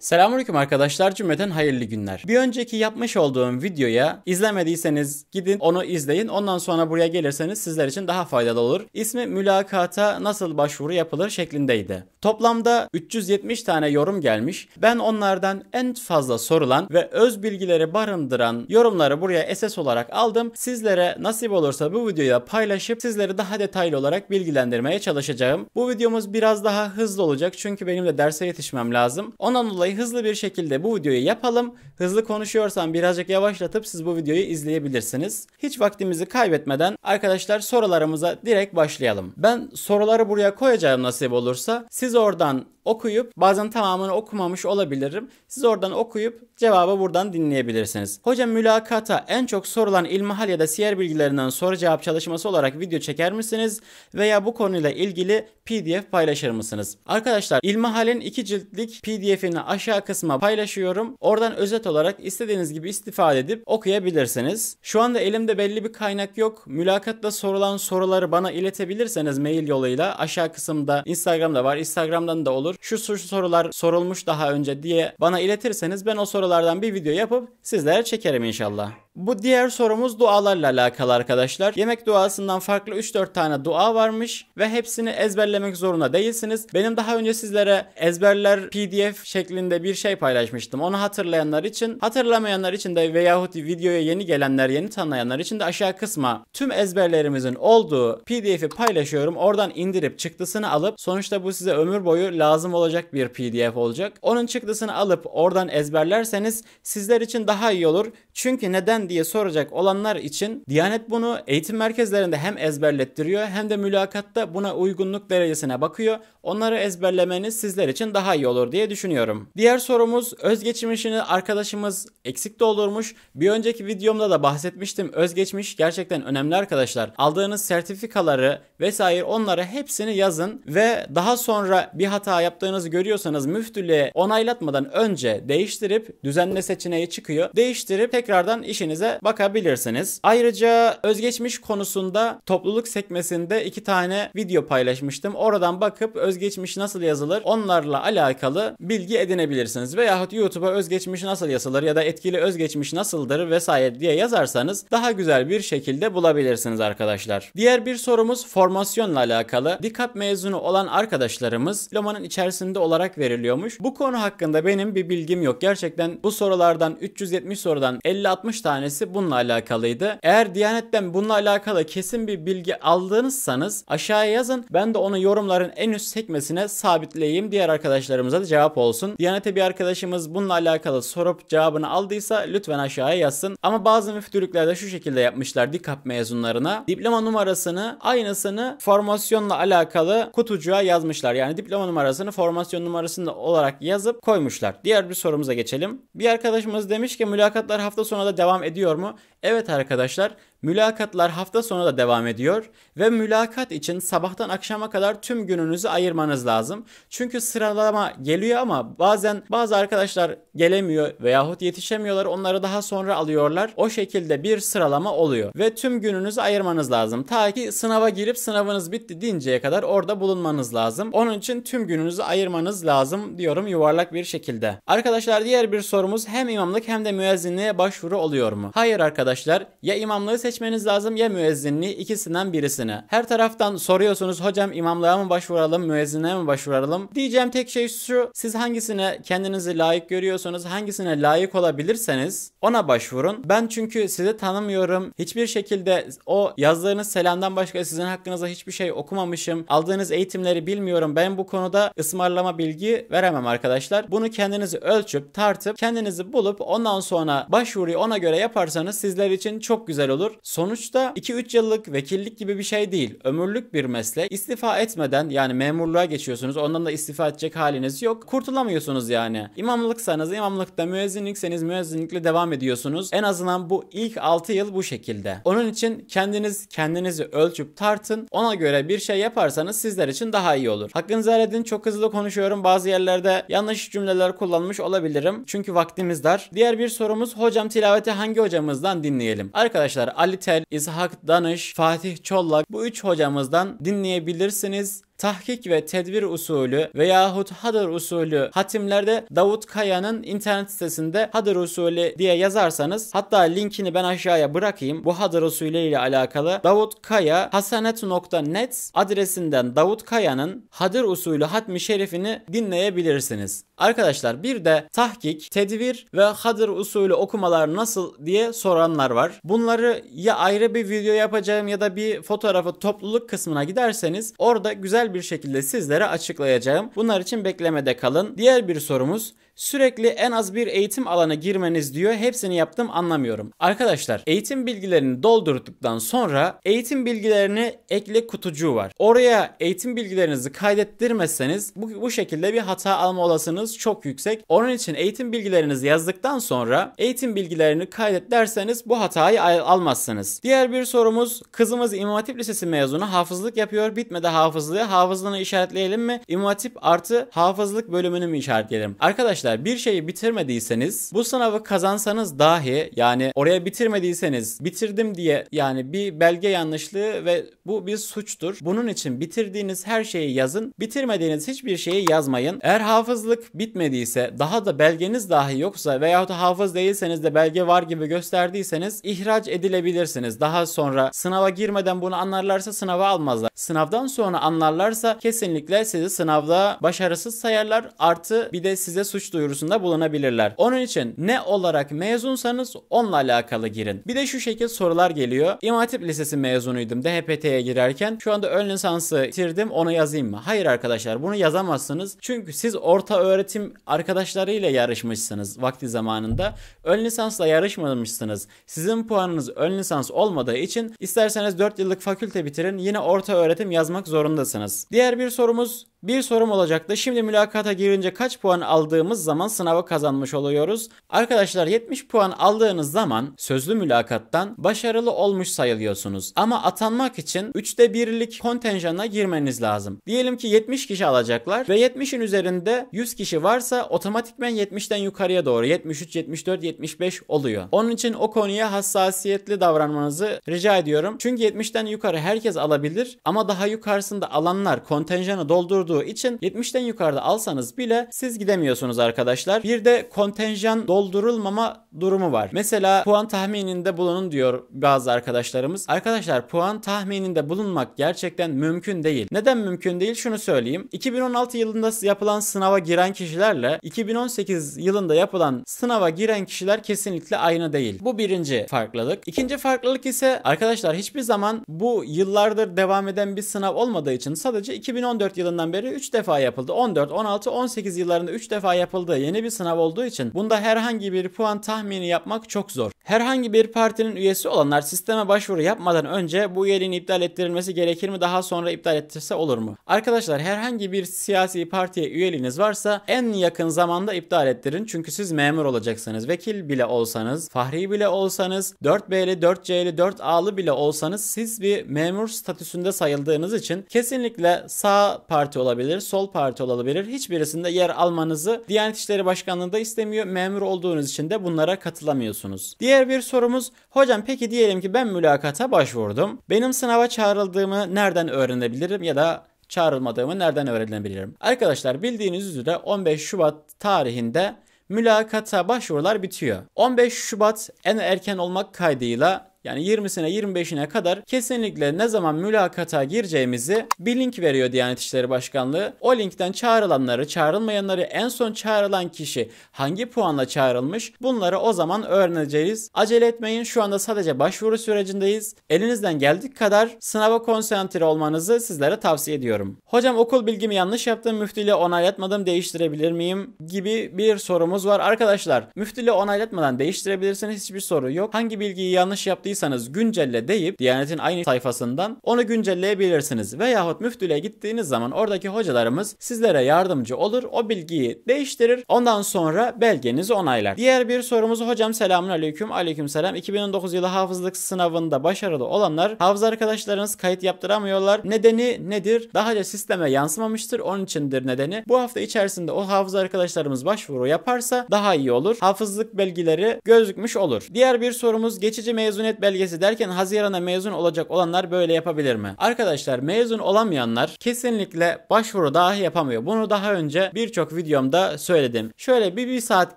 Selamünaleyküm arkadaşlar. Cümleten hayırlı günler. Bir önceki yapmış olduğum videoya izlemediyseniz gidin onu izleyin. Ondan sonra buraya gelirseniz sizler için daha faydalı olur. İsmi mülakata nasıl başvuru yapılır şeklindeydi. Toplamda 370 tane yorum gelmiş. Ben onlardan en fazla sorulan ve öz bilgileri barındıran yorumları buraya esas olarak aldım. Sizlere nasip olursa bu videoya paylaşıp sizleri daha detaylı olarak bilgilendirmeye çalışacağım. Bu videomuz biraz daha hızlı olacak çünkü benim de derse yetişmem lazım. Ondan dolayı Olay hızlı bir şekilde bu videoyu yapalım. Hızlı konuşuyorsam birazcık yavaşlatıp siz bu videoyu izleyebilirsiniz. Hiç vaktimizi kaybetmeden arkadaşlar sorularımıza direkt başlayalım. Ben soruları buraya koyacağım nasip olursa. Siz oradan okuyup bazen tamamını okumamış olabilirim. Siz oradan okuyup cevabı buradan dinleyebilirsiniz. Hocam mülakata en çok sorulan ilmihal ya da siyer bilgilerinden soru cevap çalışması olarak video çeker misiniz? Veya bu konuyla ilgili pdf paylaşır mısınız? Arkadaşlar ilmihalin iki ciltlik pdf'ini aşağı kısma paylaşıyorum. Oradan özet olarak istediğiniz gibi istifade edip okuyabilirsiniz. Şu anda elimde belli bir kaynak yok. Mülakatta sorulan soruları bana iletebilirseniz mail yoluyla aşağı kısımda Instagram'da var. Instagram'dan da olur olur. Şu, şu sorular sorulmuş daha önce diye bana iletirseniz ben o sorulardan bir video yapıp sizlere çekerim inşallah. Bu diğer sorumuz dualarla alakalı arkadaşlar. Yemek duasından farklı 3-4 tane dua varmış ve hepsini ezberlemek zorunda değilsiniz. Benim daha önce sizlere ezberler pdf şeklinde bir şey paylaşmıştım. Onu hatırlayanlar için, hatırlamayanlar için de veyahut videoya yeni gelenler, yeni tanıyanlar için de aşağı kısma tüm ezberlerimizin olduğu pdf'i paylaşıyorum. Oradan indirip çıktısını alıp sonuçta bu size ömür boyu lazım olacak bir pdf olacak. Onun çıktısını alıp oradan ezberlerseniz sizler için daha iyi olur. Çünkü neden neden diye soracak olanlar için Diyanet bunu eğitim merkezlerinde hem ezberlettiriyor hem de mülakatta buna uygunluk derecesine bakıyor. Onları ezberlemeniz sizler için daha iyi olur diye düşünüyorum. Diğer sorumuz özgeçmişini arkadaşımız eksik doldurmuş. Bir önceki videomda da bahsetmiştim. Özgeçmiş gerçekten önemli arkadaşlar. Aldığınız sertifikaları vesaire onları hepsini yazın ve daha sonra bir hata yaptığınızı görüyorsanız müftülüğe onaylatmadan önce değiştirip düzenle seçeneği çıkıyor. Değiştirip tekrardan işini listenize bakabilirsiniz. Ayrıca özgeçmiş konusunda topluluk sekmesinde iki tane video paylaşmıştım. Oradan bakıp özgeçmiş nasıl yazılır onlarla alakalı bilgi edinebilirsiniz. Veyahut YouTube'a özgeçmiş nasıl yazılır ya da etkili özgeçmiş nasıldır vesaire diye yazarsanız daha güzel bir şekilde bulabilirsiniz arkadaşlar. Diğer bir sorumuz formasyonla alakalı. Dikap mezunu olan arkadaşlarımız Loma'nın içerisinde olarak veriliyormuş. Bu konu hakkında benim bir bilgim yok. Gerçekten bu sorulardan 370 sorudan 50-60 tane tanesi bununla alakalıydı. Eğer Diyanet'ten bununla alakalı kesin bir bilgi aldınızsanız aşağıya yazın. Ben de onu yorumların en üst sekmesine sabitleyeyim. Diğer arkadaşlarımıza da cevap olsun. Diyanet'e bir arkadaşımız bununla alakalı sorup cevabını aldıysa lütfen aşağıya yazsın. Ama bazı müftülüklerde şu şekilde yapmışlar dikkat mezunlarına. Diploma numarasını aynısını formasyonla alakalı kutucuğa yazmışlar. Yani diploma numarasını formasyon numarasını olarak yazıp koymuşlar. Diğer bir sorumuza geçelim. Bir arkadaşımız demiş ki mülakatlar hafta sonunda da devam ediyor mu? Evet arkadaşlar, mülakatlar hafta sonu da devam ediyor ve mülakat için sabahtan akşama kadar tüm gününüzü ayırmanız lazım. Çünkü sıralama geliyor ama bazen bazı arkadaşlar gelemiyor veyahut yetişemiyorlar. Onları daha sonra alıyorlar. O şekilde bir sıralama oluyor ve tüm gününüzü ayırmanız lazım. Ta ki sınava girip sınavınız bitti deyinceye kadar orada bulunmanız lazım. Onun için tüm gününüzü ayırmanız lazım diyorum yuvarlak bir şekilde. Arkadaşlar diğer bir sorumuz hem imamlık hem de müezzinliğe başvuru oluyor mu? Hayır arkadaşlar arkadaşlar. Ya imamlığı seçmeniz lazım ya müezzinliği ikisinden birisini. Her taraftan soruyorsunuz hocam imamlığa mı başvuralım müezzinliğe mi başvuralım? Diyeceğim tek şey şu siz hangisine kendinizi layık görüyorsunuz hangisine layık olabilirseniz ona başvurun. Ben çünkü sizi tanımıyorum. Hiçbir şekilde o yazdığınız selamdan başka sizin hakkınızda hiçbir şey okumamışım. Aldığınız eğitimleri bilmiyorum. Ben bu konuda ısmarlama bilgi veremem arkadaşlar. Bunu kendinizi ölçüp tartıp kendinizi bulup ondan sonra başvuruyu ona göre yaparsanız sizler öğrenciler için çok güzel olur. Sonuçta 2-3 yıllık vekillik gibi bir şey değil. Ömürlük bir meslek. İstifa etmeden yani memurluğa geçiyorsunuz. Ondan da istifa edecek haliniz yok. Kurtulamıyorsunuz yani. İmamlıksanız imamlıkta, müezzinlikseniz müezzinlikle devam ediyorsunuz. En azından bu ilk 6 yıl bu şekilde. Onun için kendiniz kendinizi ölçüp tartın. Ona göre bir şey yaparsanız sizler için daha iyi olur. Hakkınızı helal edin. Çok hızlı konuşuyorum. Bazı yerlerde yanlış cümleler kullanmış olabilirim. Çünkü vaktimiz dar. Diğer bir sorumuz hocam tilaveti hangi hocamızdan dinlediniz? dinleyelim. Arkadaşlar Ali Tel, İshak Danış, Fatih Çollak bu üç hocamızdan dinleyebilirsiniz tahkik ve tedbir usulü veyahut hadır usulü hatimlerde Davut Kaya'nın internet sitesinde hadır usulü diye yazarsanız hatta linkini ben aşağıya bırakayım. Bu hadır usulü ile alakalı Davut Kaya hasanet.net adresinden Davut Kaya'nın hadır usulü hatmi şerifini dinleyebilirsiniz. Arkadaşlar bir de tahkik, tedvir ve hadır usulü okumalar nasıl diye soranlar var. Bunları ya ayrı bir video yapacağım ya da bir fotoğrafı topluluk kısmına giderseniz orada güzel bir şekilde sizlere açıklayacağım. Bunlar için beklemede kalın. Diğer bir sorumuz Sürekli en az bir eğitim alana girmeniz diyor. Hepsini yaptım anlamıyorum. Arkadaşlar eğitim bilgilerini doldurduktan sonra eğitim bilgilerini ekle kutucuğu var. Oraya eğitim bilgilerinizi kaydettirmezseniz bu, bu şekilde bir hata alma olasılığınız çok yüksek. Onun için eğitim bilgilerinizi yazdıktan sonra eğitim bilgilerini kaydet derseniz bu hatayı almazsınız. Diğer bir sorumuz kızımız İmam Hatip Lisesi mezunu hafızlık yapıyor. Bitmedi hafızlığı. Hafızlığını işaretleyelim mi? İmam Hatip artı hafızlık bölümünü mü işaretleyelim? Arkadaşlar arkadaşlar bir şeyi bitirmediyseniz bu sınavı kazansanız dahi yani oraya bitirmediyseniz bitirdim diye yani bir belge yanlışlığı ve bu bir suçtur. Bunun için bitirdiğiniz her şeyi yazın. Bitirmediğiniz hiçbir şeyi yazmayın. Eğer hafızlık bitmediyse daha da belgeniz dahi yoksa veyahut da hafız değilseniz de belge var gibi gösterdiyseniz ihraç edilebilirsiniz. Daha sonra sınava girmeden bunu anlarlarsa sınava almazlar. Sınavdan sonra anlarlarsa kesinlikle sizi sınavda başarısız sayarlar. Artı bir de size suç duyururlar duyurusunda bulunabilirler. Onun için ne olarak mezunsanız onunla alakalı girin. Bir de şu şekil sorular geliyor. İmam Lisesi mezunuydum DHPT'ye girerken. Şu anda ön lisansı bitirdim onu yazayım mı? Hayır arkadaşlar bunu yazamazsınız. Çünkü siz orta öğretim arkadaşlarıyla yarışmışsınız vakti zamanında. Ön lisansla yarışmamışsınız. Sizin puanınız ön lisans olmadığı için isterseniz 4 yıllık fakülte bitirin yine orta öğretim yazmak zorundasınız. Diğer bir sorumuz bir sorum olacaktı. Şimdi mülakata girince kaç puan aldığımız aldığımız zaman sınavı kazanmış oluyoruz. Arkadaşlar 70 puan aldığınız zaman sözlü mülakattan başarılı olmuş sayılıyorsunuz. Ama atanmak için 3'te 1'lik kontenjana girmeniz lazım. Diyelim ki 70 kişi alacaklar ve 70'in üzerinde 100 kişi varsa otomatikmen 70'ten yukarıya doğru 73, 74, 75 oluyor. Onun için o konuya hassasiyetli davranmanızı rica ediyorum. Çünkü 70'ten yukarı herkes alabilir ama daha yukarısında alanlar kontenjanı doldurduğu için 70'ten yukarıda alsanız bile siz gidemiyorsunuz arkadaşlar arkadaşlar. Bir de kontenjan doldurulmama durumu var. Mesela puan tahmininde bulunun diyor bazı arkadaşlarımız. Arkadaşlar puan tahmininde bulunmak gerçekten mümkün değil. Neden mümkün değil? Şunu söyleyeyim. 2016 yılında yapılan sınava giren kişilerle 2018 yılında yapılan sınava giren kişiler kesinlikle aynı değil. Bu birinci farklılık. İkinci farklılık ise arkadaşlar hiçbir zaman bu yıllardır devam eden bir sınav olmadığı için sadece 2014 yılından beri 3 defa yapıldı. 14, 16, 18 yıllarında 3 defa yapıldı yapıldığı yeni bir sınav olduğu için bunda herhangi bir puan tahmini yapmak çok zor. Herhangi bir partinin üyesi olanlar sisteme başvuru yapmadan önce bu üyeliğin iptal ettirilmesi gerekir mi daha sonra iptal ettirse olur mu? Arkadaşlar herhangi bir siyasi partiye üyeliğiniz varsa en yakın zamanda iptal ettirin çünkü siz memur olacaksınız. Vekil bile olsanız, fahri bile olsanız, 4B'li, 4C'li, 4A'lı bile olsanız siz bir memur statüsünde sayıldığınız için kesinlikle sağ parti olabilir, sol parti olabilir. Hiçbirisinde yer almanızı diyen Diyanet İşleri Başkanlığı da istemiyor. Memur olduğunuz için de bunlara katılamıyorsunuz. Diğer bir sorumuz hocam peki diyelim ki ben mülakata başvurdum. Benim sınava çağrıldığımı nereden öğrenebilirim ya da çağrılmadığımı nereden öğrenebilirim? Arkadaşlar bildiğiniz üzere 15 Şubat tarihinde mülakata başvurular bitiyor. 15 Şubat en erken olmak kaydıyla yani 20'sine 25'ine kadar kesinlikle ne zaman mülakata gireceğimizi bir link veriyor Diyanet İşleri Başkanlığı. O linkten çağrılanları, çağrılmayanları, en son çağrılan kişi hangi puanla çağrılmış bunları o zaman öğreneceğiz. Acele etmeyin şu anda sadece başvuru sürecindeyiz. Elinizden geldik kadar sınava konsantre olmanızı sizlere tavsiye ediyorum. Hocam okul bilgimi yanlış yaptım, müftüyle onaylatmadım değiştirebilir miyim gibi bir sorumuz var. Arkadaşlar müftüyle onaylatmadan değiştirebilirsiniz hiçbir soru yok. Hangi bilgiyi yanlış yaptı unuttuysanız güncelle deyip Diyanet'in aynı sayfasından onu güncelleyebilirsiniz. Veyahut müftülüğe gittiğiniz zaman oradaki hocalarımız sizlere yardımcı olur. O bilgiyi değiştirir. Ondan sonra belgenizi onaylar. Diğer bir sorumuz hocam selamun aleyküm. Aleyküm selam. 2019 yılı hafızlık sınavında başarılı olanlar hafız arkadaşlarınız kayıt yaptıramıyorlar. Nedeni nedir? Daha önce sisteme yansımamıştır. Onun içindir nedeni. Bu hafta içerisinde o hafız arkadaşlarımız başvuru yaparsa daha iyi olur. Hafızlık belgileri gözükmüş olur. Diğer bir sorumuz geçici mezuniyet belgesi derken Haziran'a mezun olacak olanlar böyle yapabilir mi? Arkadaşlar mezun olamayanlar kesinlikle başvuru dahi yapamıyor. Bunu daha önce birçok videomda söyledim. Şöyle bir, bir saat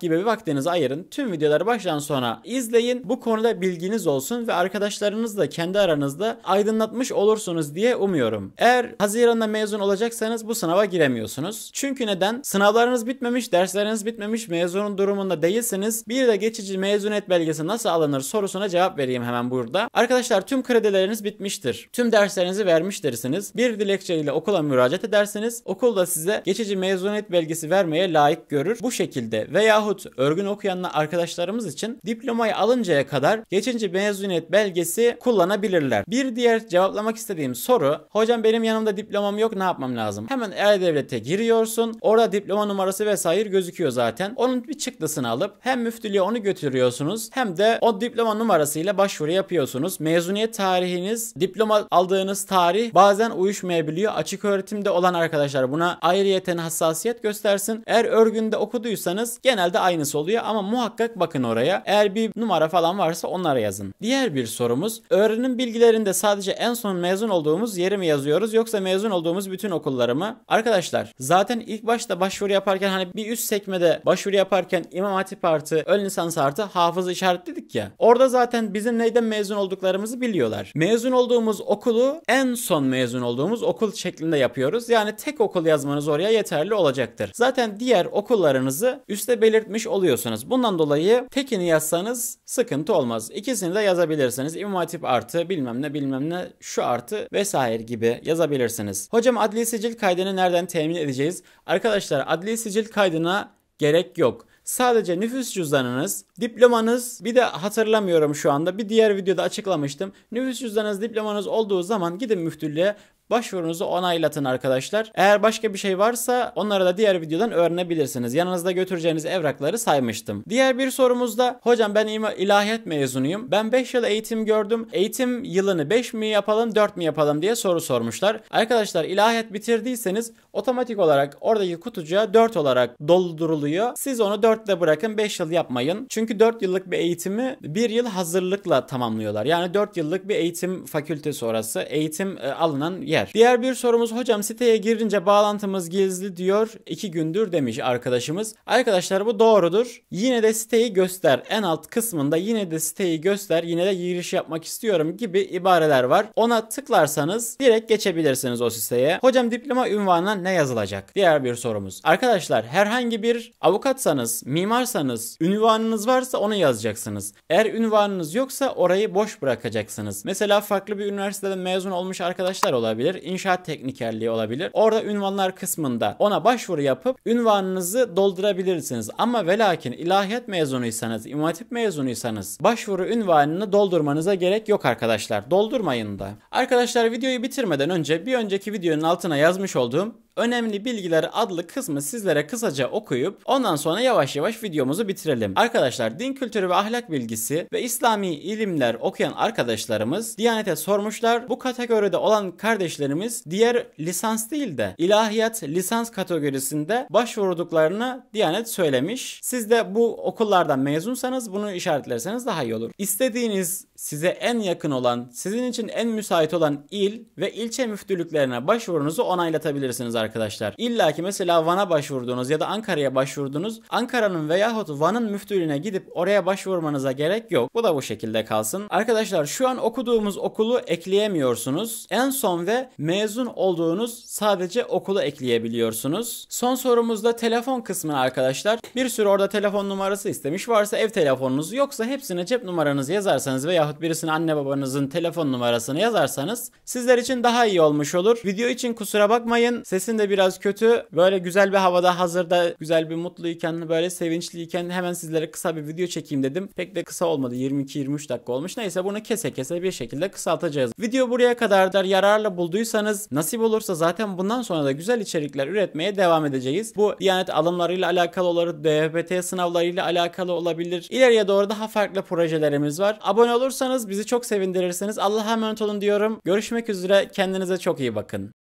gibi bir vaktinizi ayırın. Tüm videoları baştan sona izleyin. Bu konuda bilginiz olsun ve arkadaşlarınızla kendi aranızda aydınlatmış olursunuz diye umuyorum. Eğer Haziran'da mezun olacaksanız bu sınava giremiyorsunuz. Çünkü neden? Sınavlarınız bitmemiş, dersleriniz bitmemiş, mezunun durumunda değilsiniz. Bir de geçici mezuniyet belgesi nasıl alınır sorusuna cevap vereyim hemen hemen burada. Arkadaşlar tüm kredileriniz bitmiştir. Tüm derslerinizi vermiş dersiniz. Bir dilekçeyle okula müracaat ederseniz okul da size geçici mezuniyet belgesi vermeye layık görür. Bu şekilde veyahut örgün okuyanla arkadaşlarımız için diplomayı alıncaya kadar geçici mezuniyet belgesi kullanabilirler. Bir diğer cevaplamak istediğim soru hocam benim yanımda diplomam yok ne yapmam lazım? Hemen E-Devlet'e giriyorsun. Orada diploma numarası vesaire gözüküyor zaten. Onun bir çıktısını alıp hem müftülüğe onu götürüyorsunuz hem de o diploma numarasıyla başvuru başvuru yapıyorsunuz. Mezuniyet tarihiniz, diploma aldığınız tarih bazen uyuşmayabiliyor. Açık öğretimde olan arkadaşlar buna ayrıyeten hassasiyet göstersin. Eğer örgünde okuduysanız genelde aynısı oluyor ama muhakkak bakın oraya. Eğer bir numara falan varsa onlara yazın. Diğer bir sorumuz öğrenim bilgilerinde sadece en son mezun olduğumuz yeri mi yazıyoruz yoksa mezun olduğumuz bütün okulları mı? Arkadaşlar zaten ilk başta başvuru yaparken hani bir üst sekmede başvuru yaparken İmam Hatip artı ön lisans artı hafızı işaretledik ya. Orada zaten bizim ne şeyden mezun olduklarımızı biliyorlar. Mezun olduğumuz okulu en son mezun olduğumuz okul şeklinde yapıyoruz. Yani tek okul yazmanız oraya yeterli olacaktır. Zaten diğer okullarınızı üste belirtmiş oluyorsunuz. Bundan dolayı tekini yazsanız sıkıntı olmaz. İkisini de yazabilirsiniz. İmam Hatip artı bilmem ne bilmem ne şu artı vesaire gibi yazabilirsiniz. Hocam adli sicil kaydını nereden temin edeceğiz? Arkadaşlar adli sicil kaydına gerek yok. Sadece nüfus cüzdanınız, diplomanız bir de hatırlamıyorum şu anda bir diğer videoda açıklamıştım. Nüfus cüzdanınız, diplomanız olduğu zaman gidin müftülüğe Başvurunuzu onaylatın arkadaşlar. Eğer başka bir şey varsa onları da diğer videodan öğrenebilirsiniz. Yanınızda götüreceğiniz evrakları saymıştım. Diğer bir sorumuz da hocam ben ilahiyat mezunuyum. Ben 5 yıl eğitim gördüm. Eğitim yılını 5 mi yapalım 4 mi yapalım diye soru sormuşlar. Arkadaşlar ilahiyat bitirdiyseniz otomatik olarak oradaki kutucuğa 4 olarak dolduruluyor. Siz onu 4 ile bırakın 5 yıl yapmayın. Çünkü 4 yıllık bir eğitimi 1 yıl hazırlıkla tamamlıyorlar. Yani 4 yıllık bir eğitim fakültesi orası. Eğitim e, alınan yer. Diğer bir sorumuz hocam siteye girince bağlantımız gizli diyor iki gündür demiş arkadaşımız. Arkadaşlar bu doğrudur. Yine de siteyi göster. En alt kısmında yine de siteyi göster. Yine de giriş yapmak istiyorum gibi ibareler var. Ona tıklarsanız direkt geçebilirsiniz o siteye. Hocam diploma ünvanına ne yazılacak? Diğer bir sorumuz. Arkadaşlar herhangi bir avukatsanız, mimarsanız, ünvanınız varsa onu yazacaksınız. Eğer ünvanınız yoksa orayı boş bırakacaksınız. Mesela farklı bir üniversiteden mezun olmuş arkadaşlar olabilir olabilir, inşaat teknikerliği olabilir. Orada ünvanlar kısmında ona başvuru yapıp ünvanınızı doldurabilirsiniz. Ama velakin ilahiyat mezunuysanız, imam hatip mezunuysanız başvuru ünvanını doldurmanıza gerek yok arkadaşlar. Doldurmayın da. Arkadaşlar videoyu bitirmeden önce bir önceki videonun altına yazmış olduğum önemli bilgiler adlı kısmı sizlere kısaca okuyup ondan sonra yavaş yavaş videomuzu bitirelim. Arkadaşlar din kültürü ve ahlak bilgisi ve İslami ilimler okuyan arkadaşlarımız Diyanet'e sormuşlar. Bu kategoride olan kardeşlerimiz diğer lisans değil de ilahiyat lisans kategorisinde başvurduklarını Diyanet söylemiş. Siz de bu okullardan mezunsanız bunu işaretlerseniz daha iyi olur. İstediğiniz size en yakın olan, sizin için en müsait olan il ve ilçe müftülüklerine başvurunuzu onaylatabilirsiniz arkadaşlar arkadaşlar. İlla ki mesela Van'a başvurdunuz ya da Ankara'ya başvurdunuz. Ankara'nın veyahut Van'ın müftülüğüne gidip oraya başvurmanıza gerek yok. Bu da bu şekilde kalsın. Arkadaşlar şu an okuduğumuz okulu ekleyemiyorsunuz. En son ve mezun olduğunuz sadece okulu ekleyebiliyorsunuz. Son sorumuzda telefon kısmı arkadaşlar. Bir sürü orada telefon numarası istemiş. Varsa ev telefonunuz yoksa hepsine cep numaranızı yazarsanız veyahut birisine anne babanızın telefon numarasını yazarsanız sizler için daha iyi olmuş olur. Video için kusura bakmayın. Sesin de biraz kötü. Böyle güzel bir havada hazırda güzel bir mutluyken böyle sevinçliyken hemen sizlere kısa bir video çekeyim dedim. Pek de kısa olmadı. 22-23 dakika olmuş. Neyse bunu kese kese bir şekilde kısaltacağız. Video buraya kadar da yararlı bulduysanız nasip olursa zaten bundan sonra da güzel içerikler üretmeye devam edeceğiz. Bu Diyanet alımlarıyla alakalı olur. DHPT sınavlarıyla alakalı olabilir. İleriye doğru daha farklı projelerimiz var. Abone olursanız bizi çok sevindirirsiniz. Allah'a emanet olun diyorum. Görüşmek üzere. Kendinize çok iyi bakın.